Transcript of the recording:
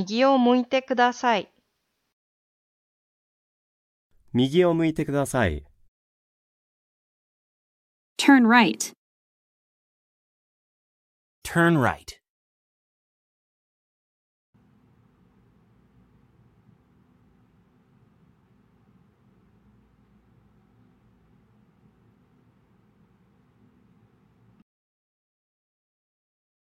右を向いてください。右を向いてください。Turn right. Turn right.